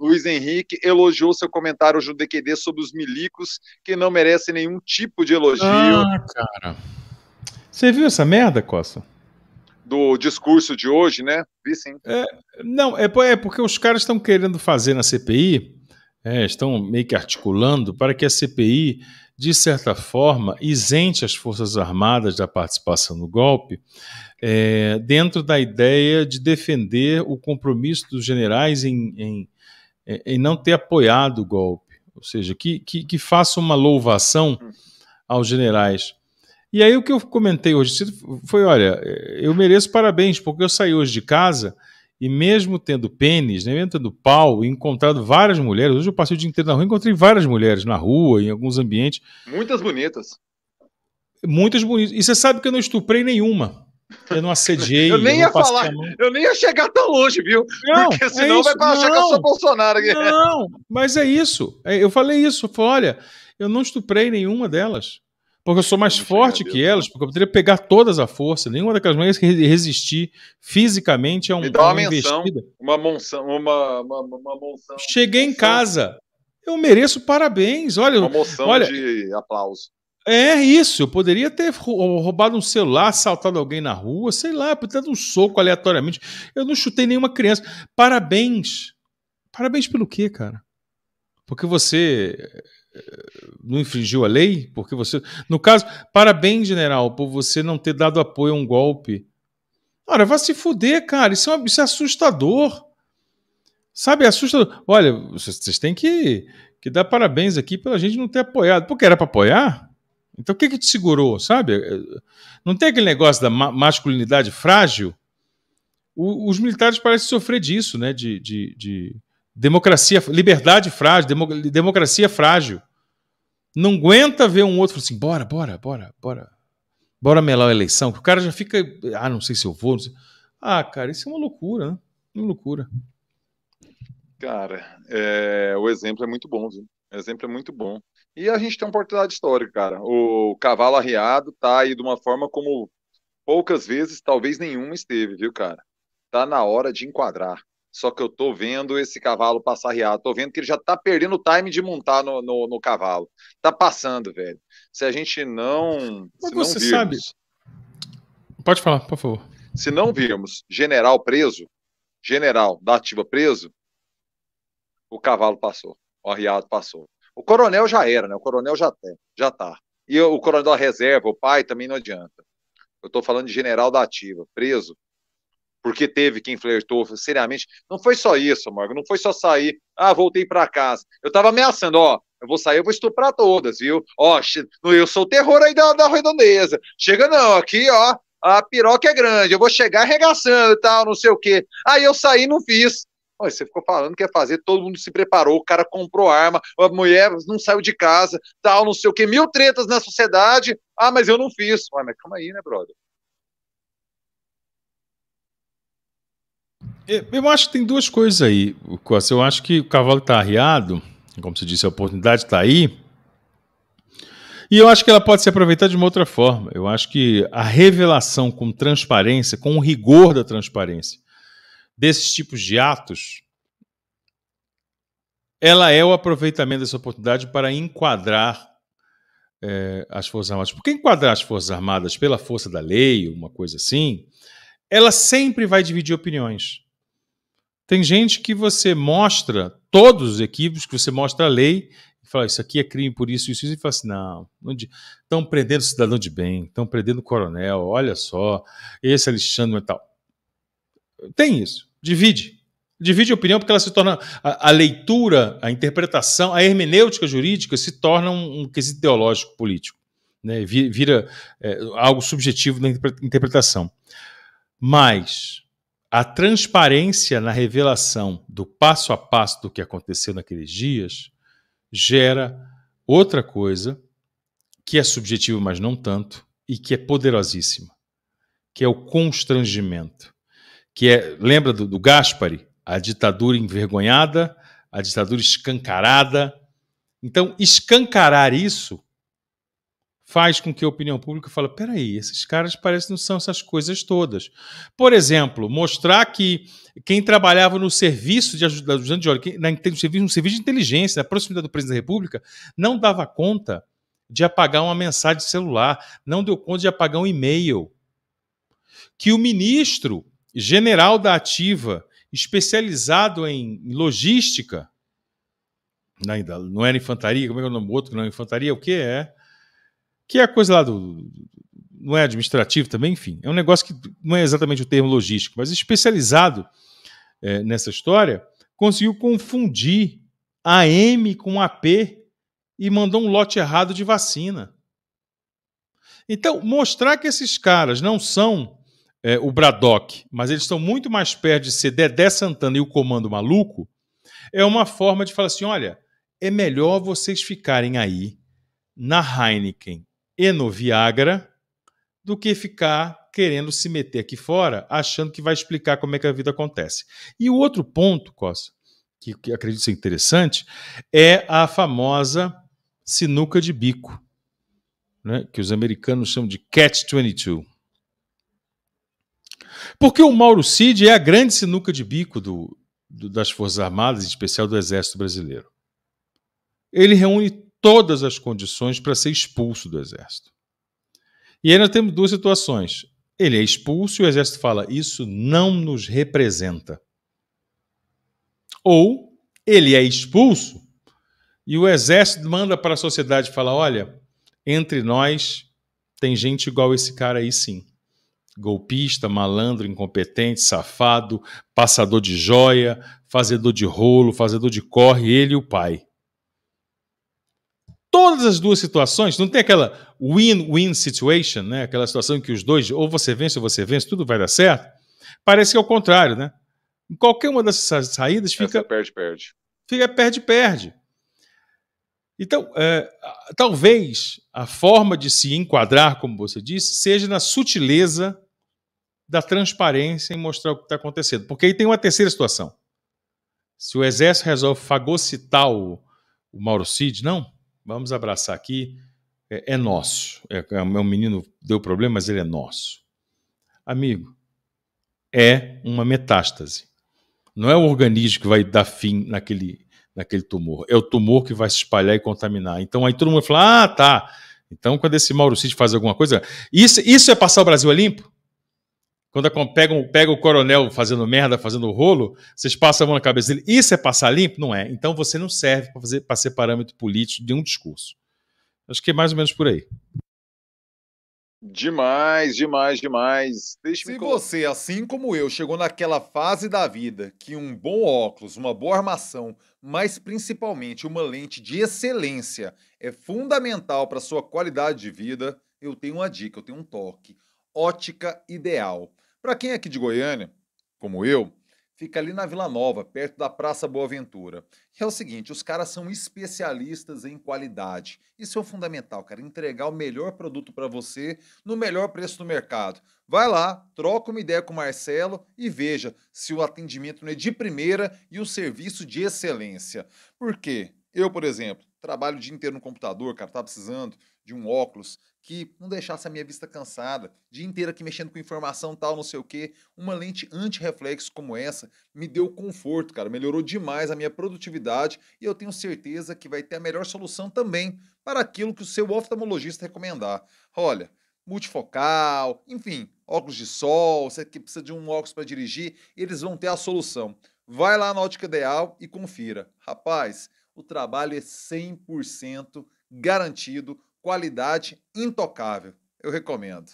Luiz Henrique elogiou seu comentário junto DQD sobre os milicos, que não merecem nenhum tipo de elogio. Ah, cara. Você viu essa merda, Costa? Do discurso de hoje, né? Vi sim. É, não, é, é porque os caras estão querendo fazer na CPI, é, estão meio que articulando para que a CPI, de certa forma, isente as Forças Armadas da participação no golpe, é, dentro da ideia de defender o compromisso dos generais em, em é, é, em não ter apoiado o golpe, ou seja, que, que, que faça uma louvação aos generais. E aí o que eu comentei hoje foi, olha, é, eu mereço parabéns, porque eu saí hoje de casa e mesmo tendo pênis, né, mesmo tendo pau, encontrado várias mulheres, hoje eu passei o dia inteiro na rua, encontrei várias mulheres na rua, em alguns ambientes. Muitas bonitas. Muitas bonitas. E você sabe que eu não estuprei nenhuma. Eu não assediei. Eu nem eu ia falar, eu nem ia chegar tão longe, viu? Não, Porque é senão é isso, vai não, achar que eu sou Bolsonaro. Aqui. Não, mas é isso. É, eu falei isso. Eu falei, olha, eu não estuprei nenhuma delas. Porque eu sou mais forte que elas, porque eu poderia pegar todas a força. Nenhuma daquelas mulheres que resistir fisicamente a um, Me dá uma, uma Uma monção, uma, uma, uma monção. Cheguei em casa. Eu mereço parabéns. Olha, uma moção olha, de aplauso. É isso, eu poderia ter roubado um celular, assaltado alguém na rua, sei lá, Por dado um soco aleatoriamente. Eu não chutei nenhuma criança. Parabéns. Parabéns pelo quê, cara? Porque você eh, não infringiu a lei? Porque você. No caso, parabéns, general, por você não ter dado apoio a um golpe. Ora, vai se fuder, cara. Isso é, isso é assustador. Sabe, é assustador. Olha, vocês têm que, que dar parabéns aqui pela gente não ter apoiado. Porque era para apoiar? Então, o que, que te segurou, sabe? Eh, não tem aquele negócio da ma masculinidade frágil? O, os militares parecem sofrer disso, né? De, de, de democracia, liberdade frágil, demo, democracia frágil. Não aguenta ver um outro assim, bora, bora, bora, bora. Bora melar a eleição. O cara já fica, ah, não sei se eu vou. Ah, cara, isso é uma loucura, né? Uma loucura. Cara, é, o exemplo é muito bom, viu? O exemplo é muito bom. E a gente tem uma oportunidade histórica, cara. O cavalo arriado tá aí de uma forma como poucas vezes, talvez nenhuma esteve, viu, cara? Tá na hora de enquadrar. Só que eu tô vendo esse cavalo passar riado, tô vendo que ele já tá perdendo o time de montar no, no, no cavalo. Tá passando, velho. Se a gente não. Mas você não virmos, sabe. Pode falar, por favor. Se não virmos general preso, general da ativa preso, o cavalo passou, o arriado passou. O coronel já era, né? O coronel já, tem, já tá. E o, coronel da reserva, o pai, também não adianta. Eu estou falando de general da ativa, preso, porque teve quem flertou seriamente. Não foi só isso, Margo, não foi só sair. Ah, voltei para casa. Eu estava ameaçando, ó, eu vou sair, eu vou estuprar todas, viu? Ó, eu sou o terror aí da, da redondeza. Chega não, aqui, ó, a piroca é grande, eu vou chegar arregaçando e tal, não sei o quê. Aí eu saí e não fiz. Olha, você ficou falando que ia fazer, todo mundo se preparou, o cara comprou arma, a mulher não saiu de casa, tal, não sei o que, mil tretas na sociedade. Ah, mas eu não fiz. Ué, mas calma aí, né, brother? É, eu acho que tem duas coisas aí, Costa. Eu acho que o cavalo está arriado, como você disse, a oportunidade está aí. E eu acho que ela pode se aproveitar de uma outra forma. Eu acho que a revelação com transparência, com o rigor da transparência, desses tipos de atos, ela é o aproveitamento dessa oportunidade para enquadrar é, as Forças Armadas. Porque enquadrar as Forças Armadas pela força da lei, uma coisa assim, ela sempre vai dividir opiniões. Tem gente que você mostra todos os equívocos, que você mostra a lei e fala, isso aqui é crime por isso, isso, isso, e fala assim, não, estão prendendo o cidadão de bem, estão prendendo o coronel, olha só, esse Alexandre e é tal. Tem isso. Divide. Divide a opinião porque ela se torna. A, a leitura, a interpretação, a hermenêutica jurídica se torna um, um quesito teológico político. Né? Vira é, algo subjetivo na interpretação. Mas a transparência na revelação do passo a passo do que aconteceu naqueles dias gera outra coisa que é subjetiva, mas não tanto, e que é poderosíssima, que é o constrangimento que é, lembra do, do Gaspari? A ditadura envergonhada, a ditadura escancarada. Então, escancarar isso faz com que a opinião pública fale: peraí, esses caras parecem que não são essas coisas todas. Por exemplo, mostrar que quem trabalhava no serviço de ajudante de óleo, na, no, serviço, no serviço de inteligência, na proximidade do presidente da República, não dava conta de apagar uma mensagem de celular, não deu conta de apagar um e-mail. Que o ministro general da Ativa, especializado em logística. não era infantaria, como é, é o nome do outro? Não, é infantaria, o que é? Que é a coisa lá do. Não é administrativo também, enfim. É um negócio que não é exatamente o termo logístico, mas especializado é, nessa história, conseguiu confundir AM com AP e mandou um lote errado de vacina. Então, mostrar que esses caras não são é, o Braddock, mas eles estão muito mais perto de ser Dedé Santana e o Comando Maluco, é uma forma de falar assim: olha, é melhor vocês ficarem aí na Heineken e no Viagra do que ficar querendo se meter aqui fora, achando que vai explicar como é que a vida acontece. E o outro ponto, Costa, que, que acredito ser interessante, é a famosa sinuca de bico, né, que os americanos chamam de Catch-22. Porque o Mauro Cid é a grande sinuca de bico do, do, das Forças Armadas, em especial do Exército Brasileiro. Ele reúne todas as condições para ser expulso do Exército. E aí nós temos duas situações. Ele é expulso e o Exército fala: Isso não nos representa. Ou ele é expulso e o Exército manda para a sociedade falar: Olha, entre nós tem gente igual esse cara aí sim golpista, malandro, incompetente, safado, passador de joia, fazedor de rolo, fazedor de corre, ele e o pai. Todas as duas situações, não tem aquela win-win situation, né? aquela situação em que os dois, ou você vence ou você vence, tudo vai dar certo. Parece que é o contrário, né? Em qualquer uma dessas saídas fica. perde-perde. Fica perde-perde. Então, é, talvez a forma de se enquadrar, como você disse, seja na sutileza da transparência e mostrar o que está acontecendo. Porque aí tem uma terceira situação. Se o Exército resolve fagocitar o, o Mauro Cid, não, vamos abraçar aqui, é, é nosso. É, é, o menino deu problema, mas ele é nosso. Amigo, é uma metástase. Não é o organismo que vai dar fim naquele, naquele tumor, é o tumor que vai se espalhar e contaminar. Então aí todo mundo fala: ah, tá. Então, quando esse Mauro Cid faz alguma coisa. Isso, isso é passar o Brasil a limpo? quando pega o coronel fazendo merda, fazendo rolo, vocês passam a mão na cabeça dele. Isso é passar limpo? Não é. Então você não serve para fazer para ser parâmetro político de um discurso. Acho que é mais ou menos por aí. Demais, demais, demais. Deixa Se você, assim como eu, chegou naquela fase da vida que um bom óculos, uma boa armação, mas principalmente uma lente de excelência é fundamental para sua qualidade de vida, eu tenho uma dica, eu tenho um toque ótica ideal. Para quem é aqui de Goiânia, como eu, fica ali na Vila Nova, perto da Praça Boa Ventura. é o seguinte, os caras são especialistas em qualidade. Isso é o fundamental, cara, entregar o melhor produto para você no melhor preço do mercado. Vai lá, troca uma ideia com o Marcelo e veja se o atendimento não é de primeira e o serviço de excelência. Por quê? Eu, por exemplo, trabalho o dia inteiro no computador, cara, tá precisando de um óculos que não deixasse a minha vista cansada, dia inteiro aqui mexendo com informação tal, não sei o quê. Uma lente anti-reflexo como essa me deu conforto, cara, melhorou demais a minha produtividade e eu tenho certeza que vai ter a melhor solução também para aquilo que o seu oftalmologista recomendar. Olha, multifocal, enfim, óculos de sol, você que precisa de um óculos para dirigir, eles vão ter a solução. Vai lá na Ótica Ideal e confira. Rapaz, o trabalho é 100% garantido qualidade intocável. Eu recomendo.